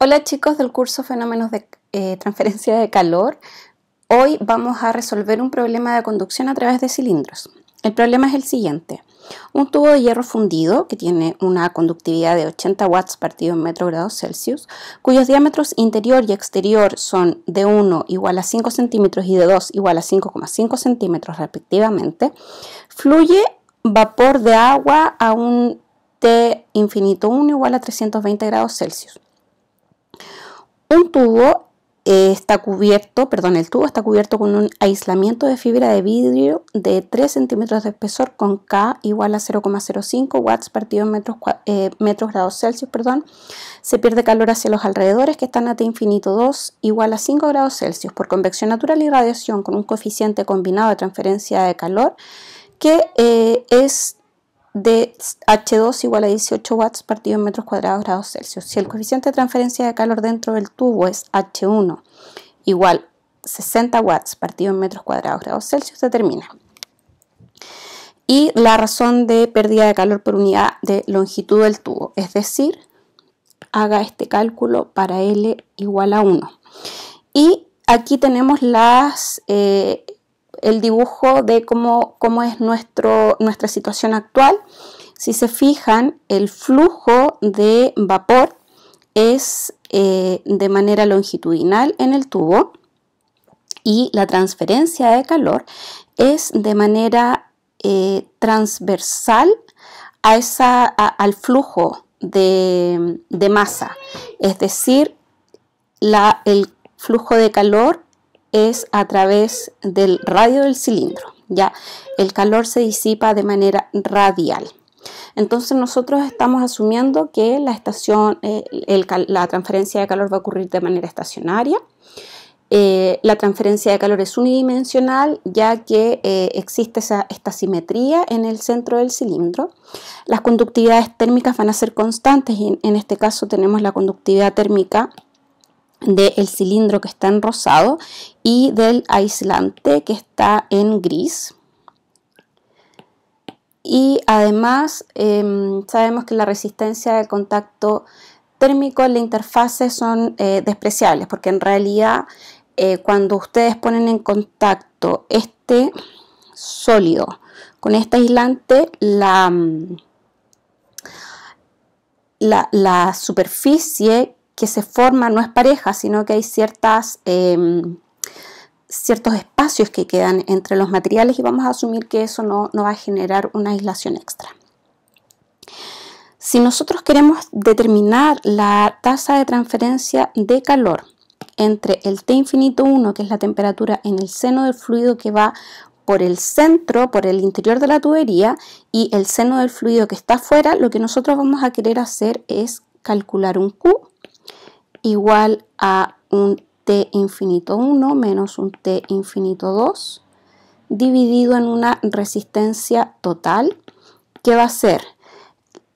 Hola chicos del curso Fenómenos de eh, Transferencia de Calor. Hoy vamos a resolver un problema de conducción a través de cilindros. El problema es el siguiente. Un tubo de hierro fundido que tiene una conductividad de 80 watts partido en metro grados Celsius, cuyos diámetros interior y exterior son de 1 igual a 5 centímetros y de 2 igual a 5,5 centímetros respectivamente, fluye vapor de agua a un T infinito 1 igual a 320 grados Celsius un tubo eh, está cubierto, perdón, el tubo está cubierto con un aislamiento de fibra de vidrio de 3 centímetros de espesor con K igual a 0,05 watts partido en eh, metros, grados Celsius, perdón. Se pierde calor hacia los alrededores que están a T infinito 2 igual a 5 grados Celsius por convección natural y radiación con un coeficiente combinado de transferencia de calor que eh, es de H2 igual a 18 watts partido en metros cuadrados grados Celsius. Si el coeficiente de transferencia de calor dentro del tubo es H1 igual 60 watts partido en metros cuadrados grados Celsius, determina. Y la razón de pérdida de calor por unidad de longitud del tubo, es decir, haga este cálculo para L igual a 1. Y aquí tenemos las... Eh, el dibujo de cómo, cómo es nuestro, nuestra situación actual. Si se fijan, el flujo de vapor es eh, de manera longitudinal en el tubo y la transferencia de calor es de manera eh, transversal a esa, al flujo de, masa. Es decir, la, el flujo de calor es a través del radio del cilindro, ¿ya? El calor se disipa de manera radial. Entonces nosotros estamos asumiendo que la, estación, eh, la transferencia de calor va a ocurrir de manera estacionaria. Eh, la transferencia de calor es unidimensional ya que eh, existe esa, esta simetría en el centro del cilindro. Las conductividades térmicas van a ser constantes y en este caso tenemos la conductividad térmica del cilindro que está en rosado y del aislante que está en gris. Y además em, sabemos que la resistencia de contacto térmico en la interfase son eh, despreciables porque en realidad eh, cuando ustedes ponen en contacto este sólido con este aislante la, mm, la, la superficie que se forma no es pareja, sino que hay ciertas, em, ciertos espacios que quedan entre los materiales y vamos a asumir que eso no, no va a generar una aislación extra. Si nosotros queremos determinar la tasa de transferencia de calor entre el T infinito 1, que es la temperatura en el seno del fluido que va por el centro, por el interior de la tubería y el seno del fluido que está afuera, lo que nosotros vamos a querer hacer es calcular un Q igual a un t infinito 1 menos un t infinito 2 dividido en una resistencia total que va a ser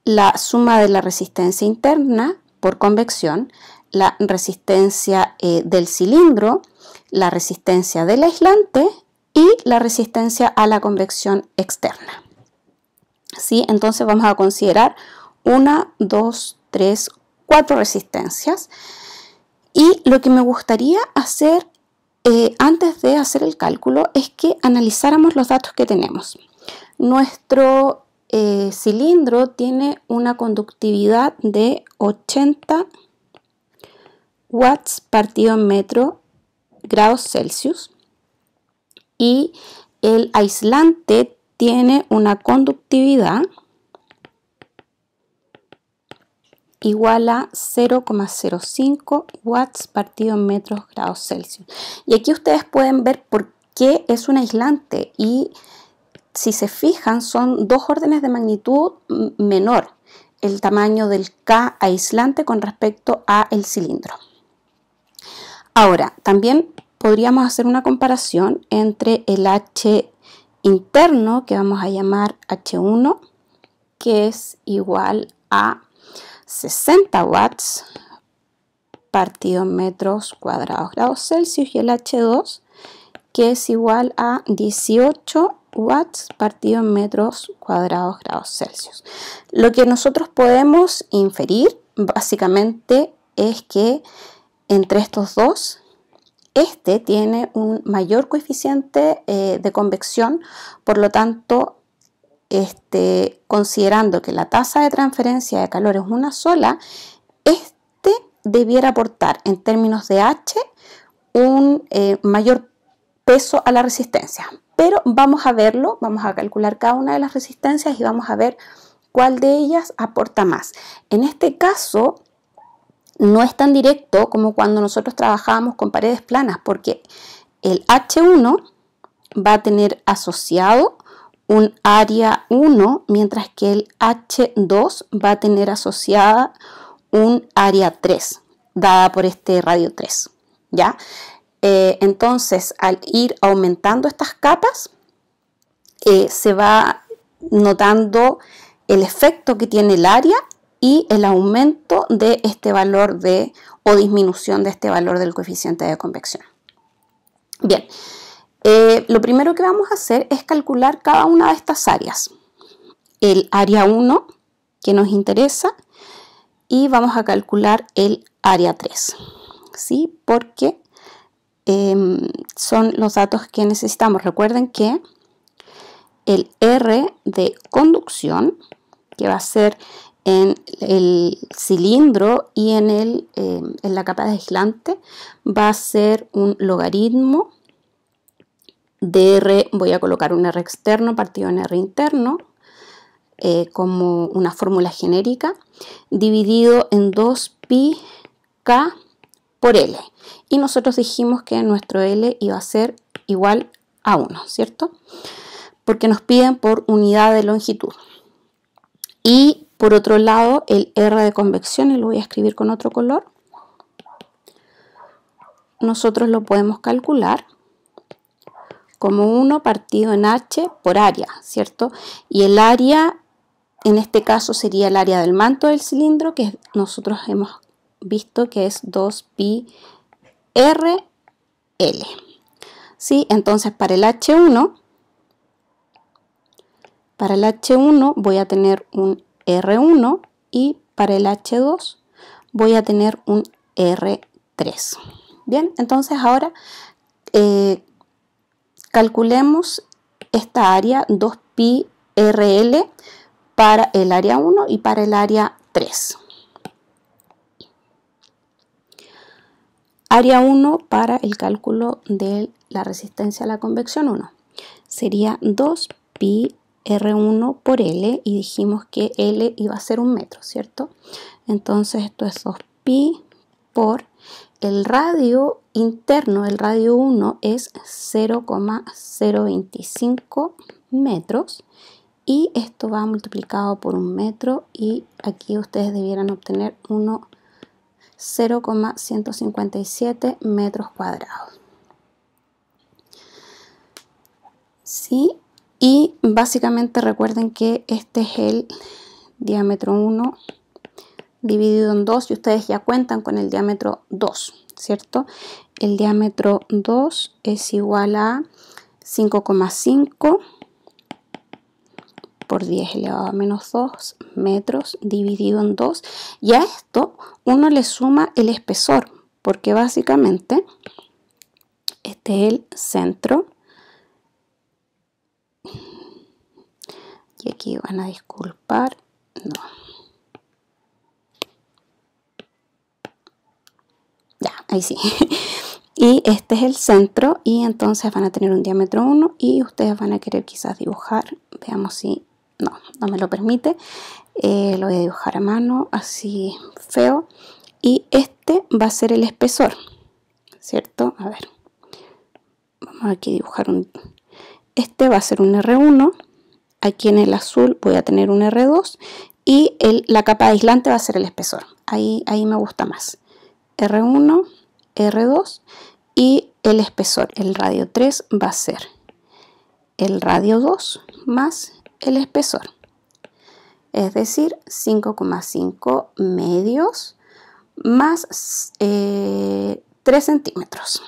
la suma de la resistencia interna por convección, la resistencia eh, del cilindro, la resistencia del aislante y la resistencia a la convección externa. ¿Sí? Entonces vamos a considerar 1, 2, 3, cuatro resistencias. Y lo que me gustaría hacer eh, antes de hacer el cálculo es que analizáramos los datos que tenemos. Nuestro eh, cilindro tiene una conductividad de 80 watts partido en metro grados Celsius y el aislante tiene una conductividad igual a 0,05 watts partido en metros grados Celsius. Y aquí ustedes pueden ver por qué es un aislante y si se fijan son dos órdenes de magnitud menor el tamaño del K aislante con respecto a el cilindro. Ahora, también podríamos hacer una comparación entre el H interno, que vamos a llamar H1, que es igual a 60 watts partido metros cuadrados grados Celsius y el H2 que es igual a 18 watts partido en metros cuadrados grados Celsius. Lo que nosotros podemos inferir básicamente es que entre estos dos este tiene un mayor coeficiente eh, de convección, por lo tanto este, considerando que la tasa de transferencia de calor es una sola, este debiera aportar en términos de H un eh, mayor peso a la resistencia. Pero vamos a verlo, vamos a calcular cada una de las resistencias y vamos a ver cuál de ellas aporta más. En este caso, no es tan directo como cuando nosotros trabajábamos con paredes planas, porque el H1 va a tener asociado un área 1, mientras que el H2 va a tener asociada un área 3, dada por este radio 3. ¿ya? Eh, entonces, al ir aumentando estas capas, eh, se va notando el efecto que tiene el área y el aumento de este valor de o disminución de este valor del coeficiente de convección. Bien, eh, lo primero que vamos a hacer es calcular cada una de estas áreas. El área 1 que nos interesa y vamos a calcular el área 3, ¿sí? Porque em, son los datos que necesitamos. Recuerden que el R de conducción, que va a ser en el cilindro y en em, la capa de aislante, va a ser un logaritmo DR voy a colocar un R externo partido en R interno eh, como una fórmula genérica dividido en 2pi k por L. Y nosotros dijimos que nuestro L iba a ser igual a 1, ¿cierto? Porque nos piden por unidad de longitud. Y por otro lado, el R de convección, y lo voy a escribir con otro color, nosotros lo podemos calcular como 1 partido en H por área, ¿cierto? Y el área, en este caso, sería el área del manto del cilindro, que nosotros hemos visto que es 2pi l ¿Sí? Entonces, para el H1, para el H1 voy a tener un R1 y para el H2 voy a tener un R3. Bien, entonces ahora eh, Calculemos esta área 2pi RL para el área 1 y para el área 3. Área 1 para el cálculo de la resistencia a la convección 1. Sería 2pi R1 por L y dijimos que L iba a ser un metro, ¿cierto? Entonces esto es 2pi por el radio interno, el radio 1 es 0,025 metros y esto va multiplicado por un metro y aquí ustedes debieran obtener 0,157 metros cuadrados. ¿Sí? Y básicamente recuerden que este es el diámetro 1 dividido en 2 y ustedes ya cuentan con el diámetro 2, ¿cierto? El diámetro 2 es igual a 5,5 por 10 elevado a menos 2 metros dividido en 2 y a esto uno le suma el espesor porque básicamente este es el centro y aquí van a disculpar no ahí sí. y este es el centro y entonces van a tener un diámetro 1 y ustedes van a querer quizás dibujar, veamos si no, no me lo permite. Eh, lo voy a dibujar a mano, así feo. Y este va a ser el espesor, ¿cierto? A ver, vamos aquí a dibujar un... Este va a ser un R1, aquí en el azul voy a tener un R2 y la capa aislante va a ser el espesor. Ahí, ahí me gusta más. R1, R2 y el espesor, el radio 3 va a ser el radio 2 más el espesor, es decir, 5,5 medios más 3 eh, centímetros.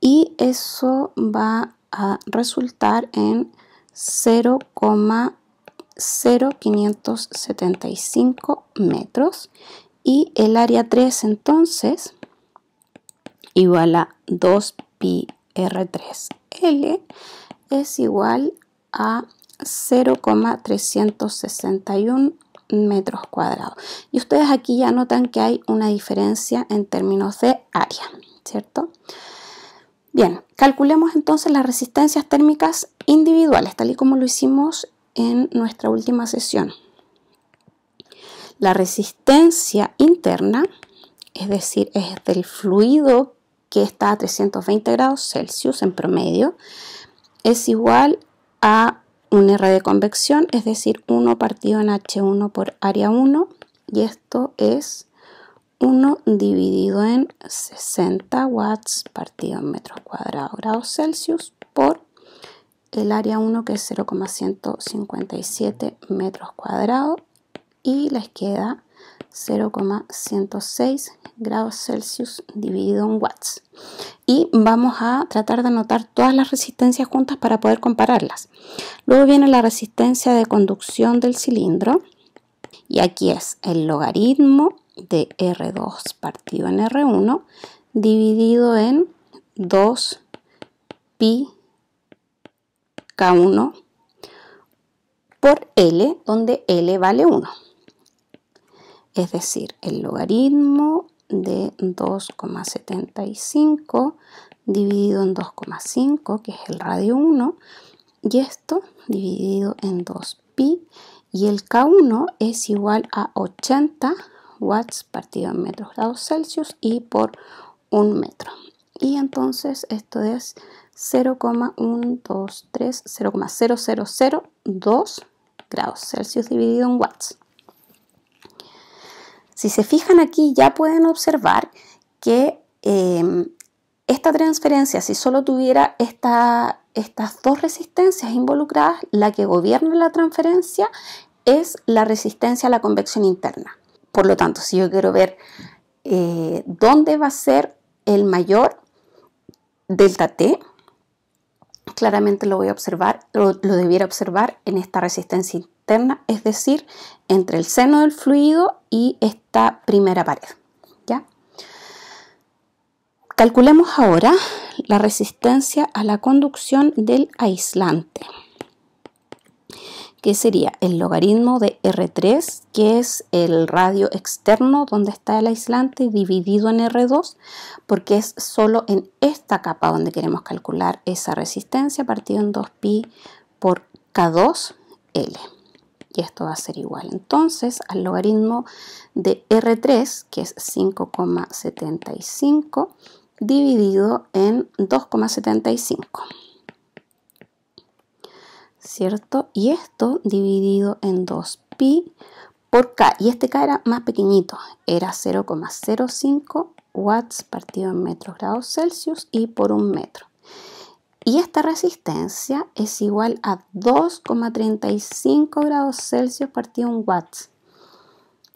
Y eso va a resultar en 0,0575 metros y el área 3 entonces igual a 2 r 3 l es igual a 0,361 metros cuadrados. Y ustedes aquí ya notan que hay una diferencia en términos de área, ¿cierto? Bien, calculemos entonces las resistencias térmicas individuales, tal y como lo hicimos en nuestra última sesión. La resistencia interna, es decir, es del fluido que está a 320 grados Celsius en promedio, es igual a un R de convección, es decir, 1 partido en H1 por área 1, y esto es 1 dividido en 60 watts partido en metros cuadrados grados Celsius por el área 1 que es 0,157 metros cuadrados y les queda 0,106 grados Celsius dividido en watts. Y vamos a tratar de anotar todas las resistencias juntas para poder compararlas. Luego viene la resistencia de conducción del cilindro y aquí es el logaritmo de R2 partido en R1 dividido en 2 pi K1 por L, donde L vale 1 es decir, el logaritmo de 2,75 dividido en 2,5, que es el radio 1, y esto dividido en 2pi, y el K1 es igual a 80 watts partido en metros grados Celsius y por un metro. Y entonces esto es 0,123, 0,0002 grados Celsius dividido en watts. Si se fijan aquí ya pueden observar que em, esta transferencia, si solo tuviera estas dos resistencias involucradas, la que gobierna la transferencia es la resistencia a la convección interna. Por lo tanto, si yo quiero ver eh, dónde va a ser el mayor delta T, claramente lo voy a observar, lo, lo debiera observar en esta resistencia interna es decir, entre el seno del fluido y esta primera pared. ¿ya? Calculemos ahora la resistencia a la conducción del aislante, que sería el logaritmo de R3, que es el radio externo donde está el aislante, dividido en R2, porque es solo en esta capa donde queremos calcular esa resistencia, partido en 2pi por K2L y esto va a ser igual entonces al logaritmo de R3 que es 5,75 dividido en 2,75 ¿cierto? y esto dividido en 2pi por K y este K era más pequeñito era 0,05 watts partido en metros grados Celsius y por un metro y esta resistencia es igual a 2,35 grados Celsius partido en watts.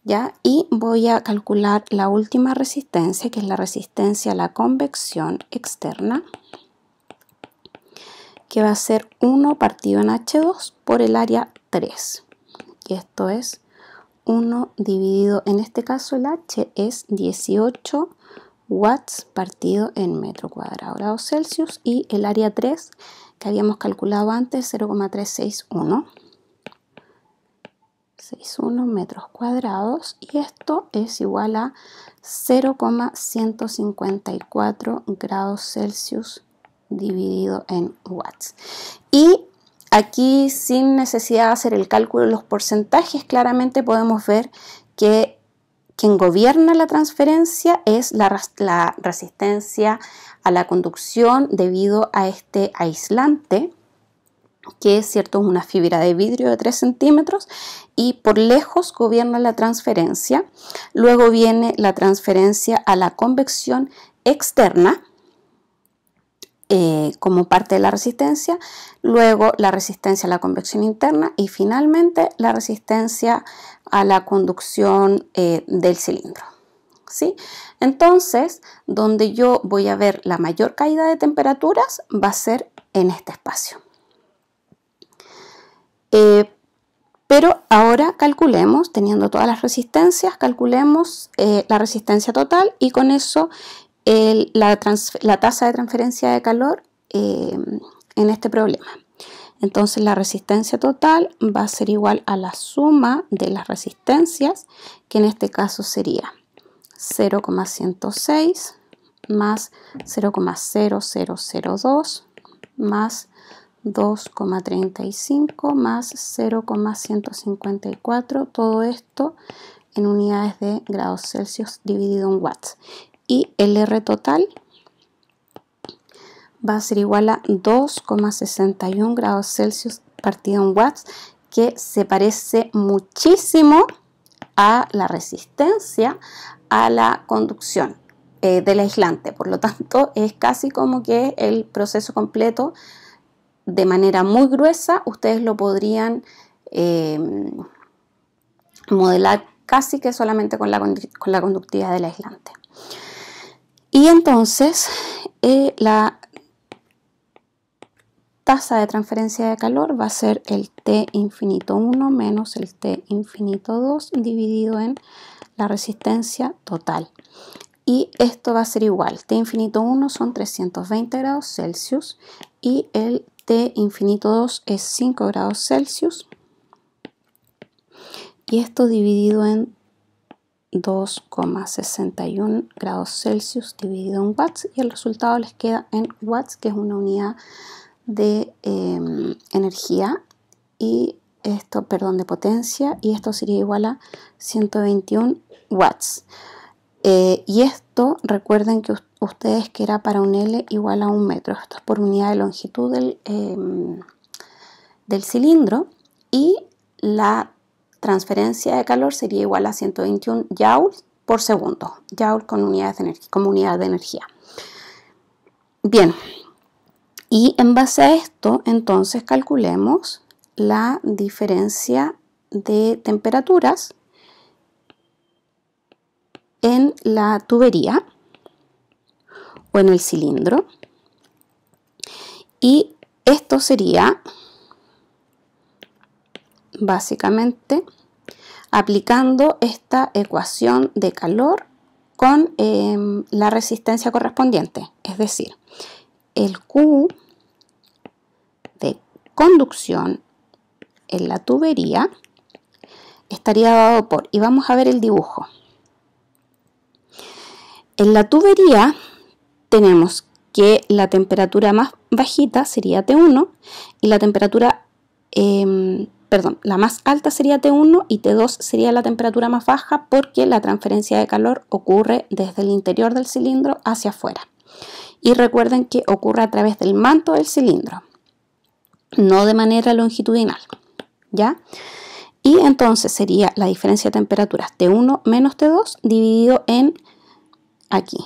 ¿Ya? Y voy a calcular la última resistencia, que es la resistencia a la convección externa, que va a ser 1 partido en H2 por el área 3. Y esto es 1 dividido, en este caso el H es 18 watts partido en metro cuadrado grados Celsius y el área 3 que habíamos calculado antes 0,361 61 metros cuadrados y esto es igual a 0,154 grados Celsius dividido en watts. Y aquí sin necesidad de hacer el cálculo de los porcentajes, claramente podemos ver que quien gobierna la transferencia es la, resistencia a la conducción debido a este aislante, que es cierto una fibra de vidrio de 3 centímetros y por lejos gobierna la transferencia. Luego viene la transferencia a la convección externa, eh, como parte de la resistencia, luego la resistencia a la convección interna y finalmente la resistencia a la conducción eh, del cilindro. ¿Sí? Entonces, donde yo voy a ver la mayor caída de temperaturas va a ser en este espacio. Eh, pero ahora calculemos, teniendo todas las resistencias, calculemos la resistencia total y con eso la, tasa de transferencia de calor em, en este problema. Entonces la resistencia total va a ser igual a la suma de las resistencias, que en este caso sería 0,106 más 0,0002 más 2,35 más 0,154, todo esto en unidades de grados Celsius dividido en watts y el R total va a ser igual a 2,61 grados Celsius partido en watts que se parece muchísimo a la resistencia a la conducción eh, del aislante. Por lo tanto, es casi como que el proceso completo de manera muy gruesa ustedes lo podrían eh, modelar casi que solamente con la conductividad del aislante. Y entonces eh, la tasa de transferencia de calor va a ser el T infinito 1 menos el T infinito 2 dividido en la resistencia total. Y esto va a ser igual, T infinito 1 son 320 grados Celsius y el T infinito 2 es 5 grados Celsius. Y esto dividido en 2,61 grados Celsius dividido en watts y el resultado les queda en watts que es una unidad de em, energía y esto perdón de potencia y esto sería igual a 121 watts eh, y esto recuerden que ustedes que era para un L igual a un metro esto es por unidad de longitud del, em, del cilindro y la transferencia de calor sería igual a 121 joules por segundo, joule con de energía, como unidad de energía. Bien, y en base a esto, entonces calculemos la diferencia de temperaturas en la tubería o en el cilindro. Y esto sería básicamente aplicando esta ecuación de calor con em, la resistencia correspondiente, es decir, el Q de conducción en la tubería estaría dado por, y vamos a ver el dibujo, en la tubería tenemos que la temperatura más bajita sería T1 y la temperatura eh, perdón, la más alta sería T1 y T2 sería la temperatura más baja porque la transferencia de calor ocurre desde el interior del cilindro hacia afuera. Y recuerden que ocurre a través del manto del cilindro, no de manera longitudinal. ¿Ya? Y entonces sería la diferencia de temperaturas T1 menos T2 dividido en aquí.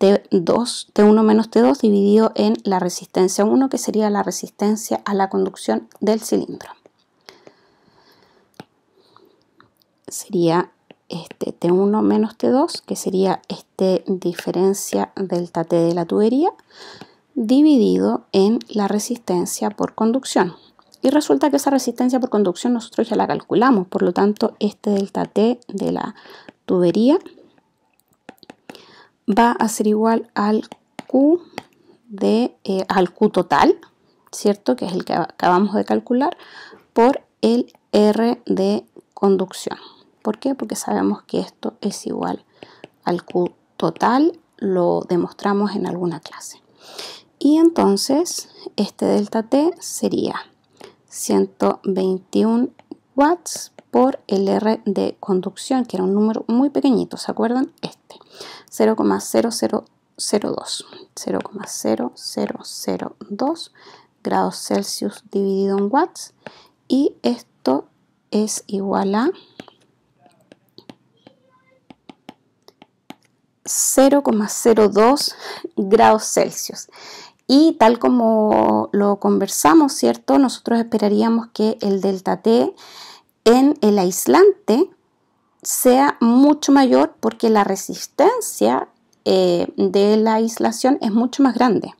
T2, T1 menos T2 dividido en la resistencia 1, que sería la resistencia a la conducción del cilindro. sería este T1 menos T2, que sería este diferencia delta T de la tubería, dividido en la resistencia por conducción. Y resulta que esa resistencia por conducción nosotros ya la calculamos, por lo tanto este delta T de la tubería va a ser igual al Q de, eh, al Q total, ¿cierto? Que es el que acabamos de calcular, por el R de conducción. ¿Por qué? Porque sabemos que esto es igual al Q total, lo demostramos en alguna clase. Y entonces este delta T sería 121 watts por el R de conducción, que era un número muy pequeñito, ¿se acuerdan? Este, 0,0002, 0,0002 grados Celsius dividido en watts. Y esto es igual a 0,02 grados Celsius. Y tal como lo conversamos, ¿cierto? Nosotros esperaríamos que el delta T en el aislante sea mucho mayor porque la resistencia eh, de la aislación es mucho más grande.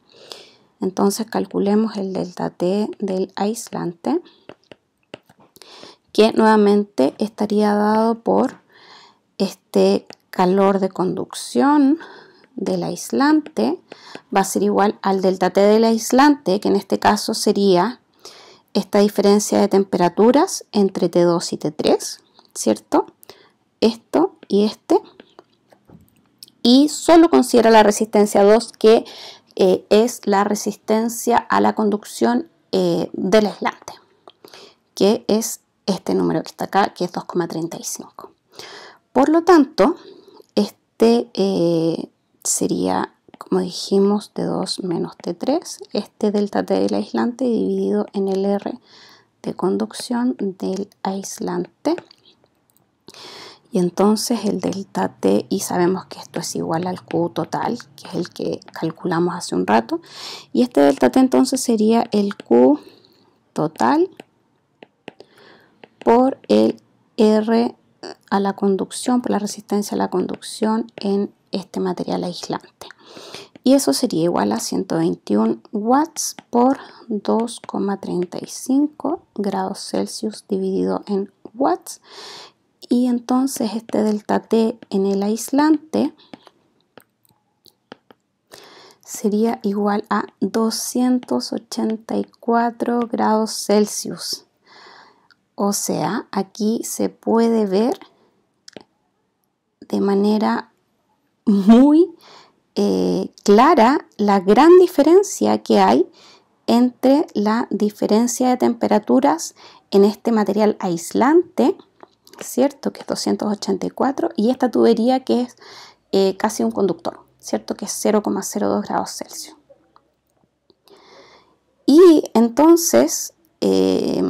Entonces calculemos el delta T del aislante, que nuevamente estaría dado por este calor de conducción del aislante va a ser igual al delta T del aislante, que en este caso sería esta diferencia de temperaturas entre T2 y T3, ¿cierto? Esto y este. Y solo considera la resistencia 2, que eh, es la resistencia a la conducción eh, del aislante, que es este número que está acá, que es 2,35. Por lo tanto, este, eh, sería, como dijimos, T2 menos T3. Este delta T del aislante dividido en el R de conducción del aislante. Y entonces el delta T, y sabemos que esto es igual al Q total, que es el que calculamos hace un rato. Y este delta T entonces sería el Q total por el R a la conducción, por la resistencia a la conducción en este material aislante. Y eso sería igual a 121 watts por 2,35 grados Celsius dividido en watts. Y entonces este delta T en el aislante sería igual a 284 grados Celsius. O sea, aquí se puede ver de manera muy eh, clara la gran diferencia que hay entre la diferencia de temperaturas en este material aislante, ¿cierto? Que es 284, y esta tubería que es eh, casi un conductor, ¿cierto? Que es 0,02 grados Celsius. Y entonces, eh,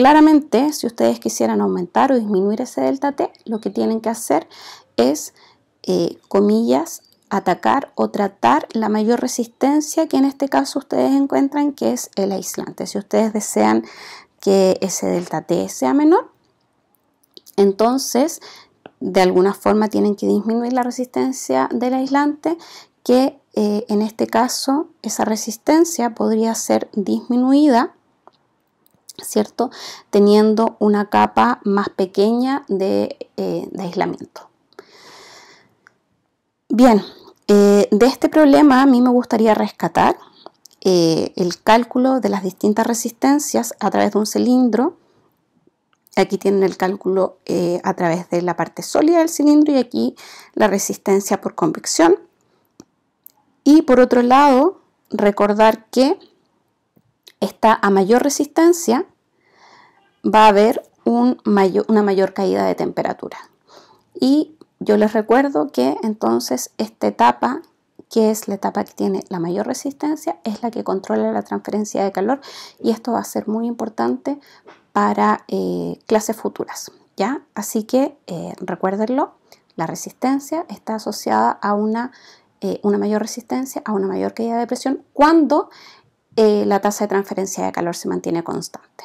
Claramente, si ustedes quisieran aumentar o disminuir ese delta T, lo que tienen que hacer es, eh, comillas, atacar o tratar la mayor resistencia que en este caso ustedes encuentran, que es el aislante. Si ustedes desean que ese delta T sea menor, entonces de alguna forma tienen que disminuir la resistencia del aislante, que eh, en este caso esa resistencia podría ser disminuida ¿cierto? Teniendo una capa más pequeña de, eh, aislamiento. Bien, eh, de este problema a mí me gustaría rescatar eh, el cálculo de las distintas resistencias a través de un cilindro. Aquí tienen el cálculo a través de la parte sólida del cilindro y aquí la resistencia por convección. Y por otro lado, recordar que está a mayor resistencia, va a haber una mayor caída de temperatura. Y yo les recuerdo que entonces esta etapa, que es la etapa que tiene la mayor resistencia, es la que controla la transferencia de calor y esto va a ser muy importante para eh, clases futuras. ¿ya? Así que eh, recuérdenlo, la resistencia está asociada a una, eh, una mayor resistencia, a una mayor caída de presión cuando eh, la tasa de transferencia de calor se mantiene constante.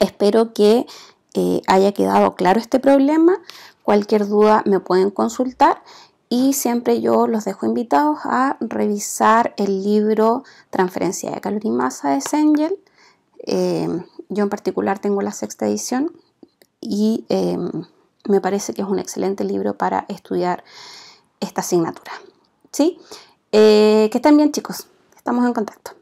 Espero que eh, haya quedado claro este problema. Cualquier duda me pueden consultar y siempre yo los dejo invitados a revisar el libro Transferencia de Calor y Masa de Sengel. Eh, yo en particular tengo la sexta edición y em, me parece que es un excelente libro para estudiar esta asignatura. ¿Sí? que estén bien chicos, estamos en contacto.